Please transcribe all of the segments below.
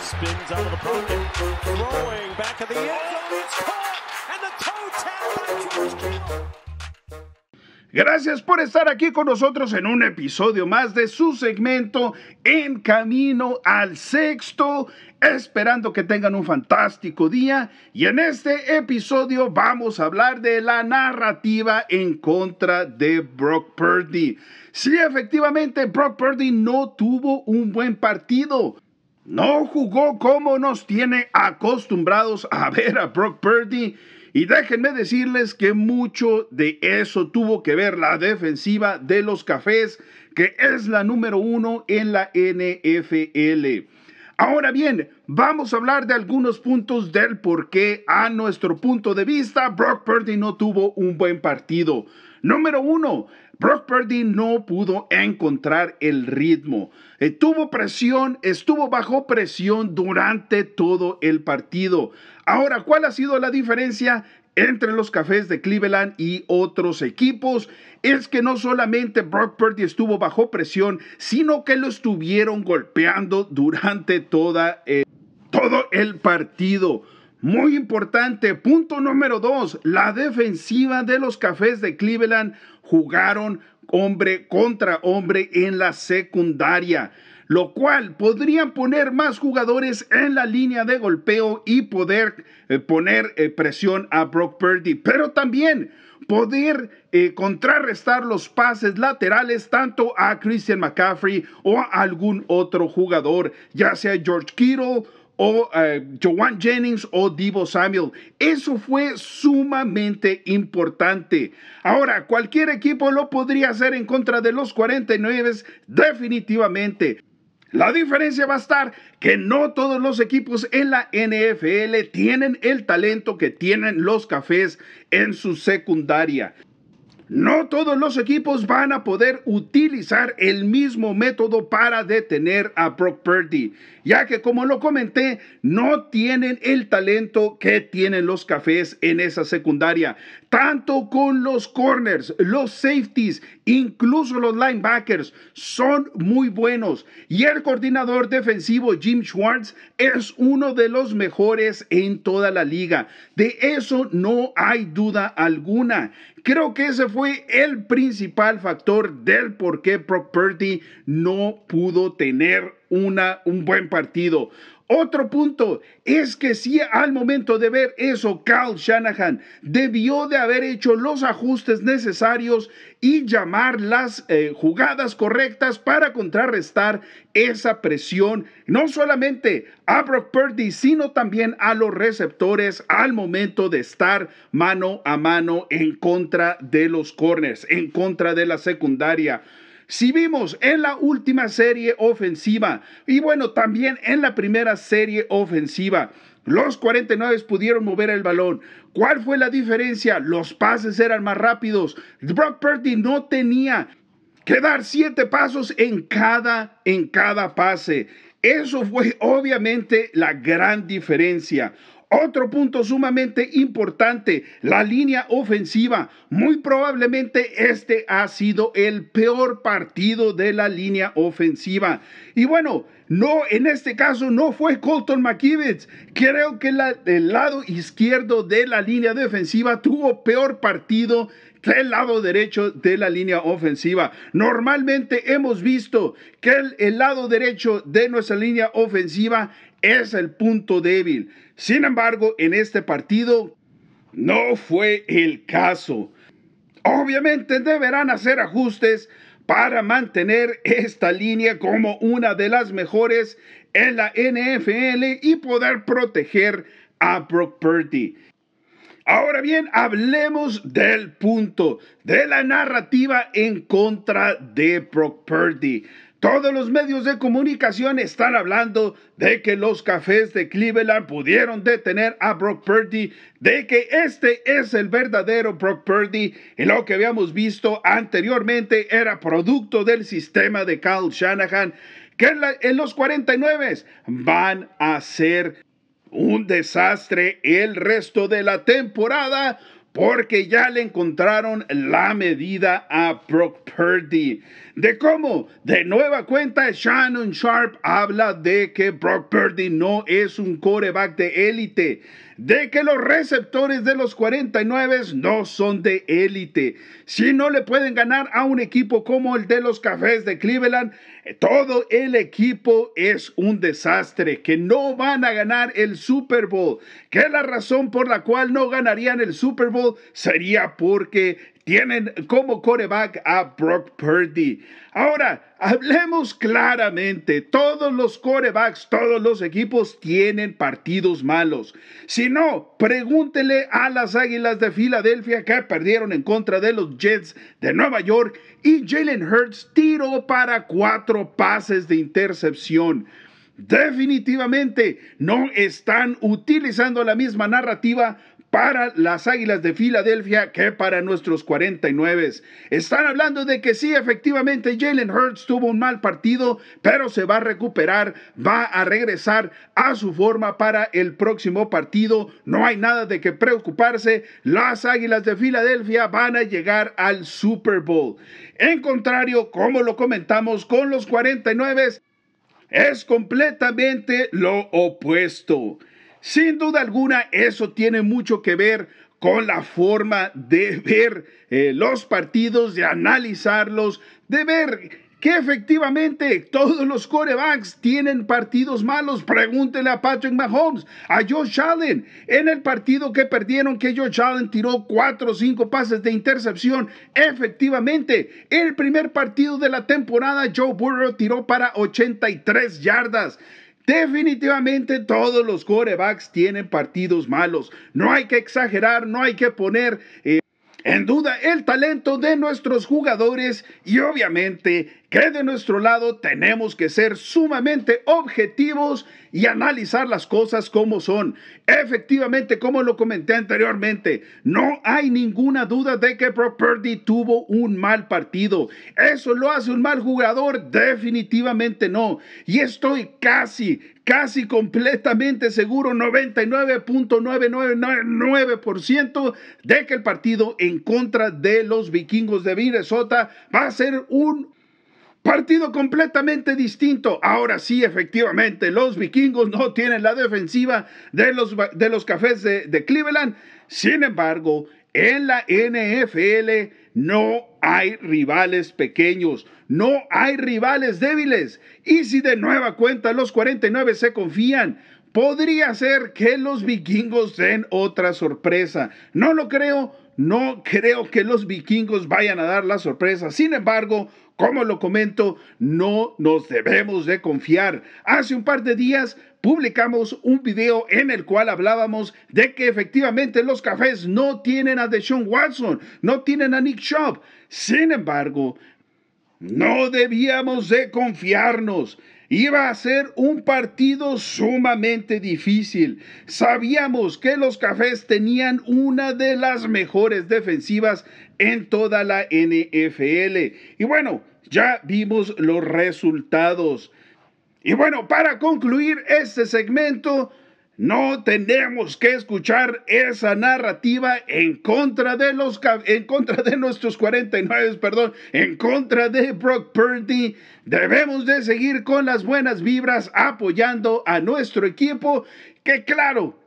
Spins out of the pocket. Throwing back at the end zone. It's caught. And the toe tap by George Kittle. Gracias por estar aquí con nosotros en un episodio más de su segmento En Camino al Sexto, esperando que tengan un fantástico día. Y en este episodio vamos a hablar de la narrativa en contra de Brock Purdy. Sí, efectivamente, Brock Purdy no tuvo un buen partido. No jugó como nos tiene acostumbrados a ver a Brock Purdy. Y déjenme decirles que mucho de eso tuvo que ver la defensiva de los cafés, que es la número uno en la NFL. Ahora bien, vamos a hablar de algunos puntos del por qué, a nuestro punto de vista, Brock Purdy no tuvo un buen partido. Número uno, Brock Purdy no pudo encontrar el ritmo. Eh, tuvo presión, estuvo bajo presión durante todo el partido. Ahora, ¿cuál ha sido la diferencia? entre los cafés de Cleveland y otros equipos es que no solamente Brock Purdy estuvo bajo presión, sino que lo estuvieron golpeando durante toda, eh, todo el partido. Muy importante, punto número dos, la defensiva de los cafés de Cleveland jugaron hombre contra hombre en la secundaria lo cual podrían poner más jugadores en la línea de golpeo y poder eh, poner eh, presión a Brock Purdy, pero también poder eh, contrarrestar los pases laterales tanto a Christian McCaffrey o a algún otro jugador, ya sea George Kittle o joanne Jennings o Divo Samuel. Eso fue sumamente importante. Ahora, cualquier equipo lo podría hacer en contra de los 49 definitivamente. La diferencia va a estar que no todos los equipos en la NFL tienen el talento que tienen los cafés en su secundaria. No todos los equipos van a poder utilizar el mismo método para detener a Brock Purdy ya que como lo comenté, no tienen el talento que tienen los cafés en esa secundaria, tanto con los corners, los safeties, incluso los linebackers, son muy buenos. Y el coordinador defensivo Jim Schwartz es uno de los mejores en toda la liga. De eso no hay duda alguna. Creo que ese fue el principal factor del por qué property no pudo tener una, un buen partido. Otro punto es que si al momento de ver eso, Carl Shanahan debió de haber hecho los ajustes necesarios y llamar las eh, jugadas correctas para contrarrestar esa presión, no solamente a Brock Purdy, sino también a los receptores al momento de estar mano a mano en contra de los corners, en contra de la secundaria. Si vimos en la última serie ofensiva y bueno, también en la primera serie ofensiva, los 49 pudieron mover el balón. ¿Cuál fue la diferencia? Los pases eran más rápidos. Brock Purdy no tenía que dar siete pasos en cada, en cada pase. Eso fue obviamente la gran diferencia. Otro punto sumamente importante, la línea ofensiva. Muy probablemente este ha sido el peor partido de la línea ofensiva. Y bueno, no, en este caso no fue Colton McKivitz. Creo que el lado izquierdo de la línea defensiva tuvo peor partido que el lado derecho de la línea ofensiva. Normalmente hemos visto que el, lado derecho de nuestra línea ofensiva es el punto débil. Sin embargo, en este partido no fue el caso. Obviamente deberán hacer ajustes para mantener esta línea como una de las mejores en la NFL y poder proteger a Brock Purdy. Ahora bien, hablemos del punto de la narrativa en contra de Brock Purdy. Todos los medios de comunicación están hablando de que los cafés de Cleveland pudieron detener a Brock Purdy, de que este es el verdadero Brock Purdy y lo que habíamos visto anteriormente era producto del sistema de Kyle Shanahan, que en, en los 49 van a ser un desastre el resto de la temporada porque ya le encontraron la medida a Brock Purdy. ¿De cómo? De nueva cuenta, Shannon Sharp habla de que Brock Purdy no es un coreback de élite de que los receptores de los 49 no son de élite. Si no le pueden ganar a un equipo como el de los Cafés de Cleveland, todo el equipo es un desastre, que no van a ganar el Super Bowl, que la razón por la cual no ganarían el Super Bowl sería porque tienen como coreback a Brock Purdy. Ahora, hablemos claramente. Todos los corebacks, todos los equipos tienen partidos malos. Si no, pregúntele a las Águilas de Filadelfia que perdieron en contra de los Jets de Nueva York y Jalen Hurts tiró para cuatro pases de intercepción. Definitivamente no están utilizando la misma narrativa para las Águilas de Filadelfia que para nuestros 49. Están hablando de que sí, efectivamente, Jalen Hurts tuvo un mal partido, pero se va a recuperar, va a regresar a su forma para el próximo partido. No hay nada de que preocuparse. Las Águilas de Filadelfia van a llegar al Super Bowl. En contrario, como lo comentamos con los 49, es completamente lo opuesto. Sin duda alguna, eso tiene mucho que ver con la forma de ver eh, los partidos, de analizarlos, de ver que efectivamente todos los corebacks tienen partidos malos. Pregúntele a Patrick Mahomes, a Josh Allen. En el partido que perdieron, que Josh Allen tiró cuatro o cinco pases de intercepción. Efectivamente, el primer partido de la temporada, Joe Burrow tiró para 83 yardas. Definitivamente todos los corebacks tienen partidos malos. No hay que exagerar, no hay que poner eh, en duda el talento de nuestros jugadores y obviamente que de nuestro lado tenemos que ser sumamente objetivos y analizar las cosas como son. Efectivamente, como lo comenté anteriormente, no hay ninguna duda de que Property tuvo un mal partido. ¿Eso lo hace un mal jugador? Definitivamente no. Y estoy casi, casi completamente seguro, 99.999% de que el partido en contra de los vikingos de Minnesota va a ser un Partido completamente distinto. Ahora sí, efectivamente, los vikingos no tienen la defensiva de los, de los cafés de, de Cleveland. Sin embargo, en la NFL no hay rivales pequeños, no hay rivales débiles. Y si de nueva cuenta los 49 se confían, Podría ser que los vikingos den otra sorpresa. No lo creo, no creo que los vikingos vayan a dar la sorpresa. Sin embargo, como lo comento, no nos debemos de confiar. Hace un par de días publicamos un video en el cual hablábamos de que efectivamente los cafés no tienen a Deshaun Watson, no tienen a Nick Shop. Sin embargo, no debíamos de confiarnos. Iba a ser un partido sumamente difícil. Sabíamos que los cafés tenían una de las mejores defensivas en toda la NFL. Y bueno, ya vimos los resultados. Y bueno, para concluir este segmento, no tenemos que escuchar esa narrativa en contra de los en contra de nuestros 49, perdón, en contra de Brock Purdy. Debemos de seguir con las buenas vibras apoyando a nuestro equipo que claro,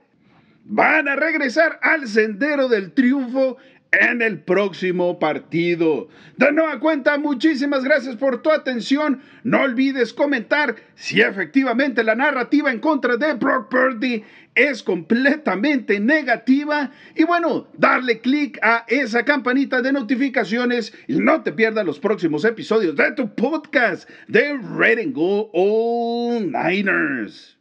van a regresar al sendero del triunfo en el próximo partido. De nueva cuenta, muchísimas gracias por tu atención. No olvides comentar si efectivamente la narrativa en contra de Brock Purdy es completamente negativa. Y bueno, darle clic a esa campanita de notificaciones y no te pierdas los próximos episodios de tu podcast de Red and Go All Niners.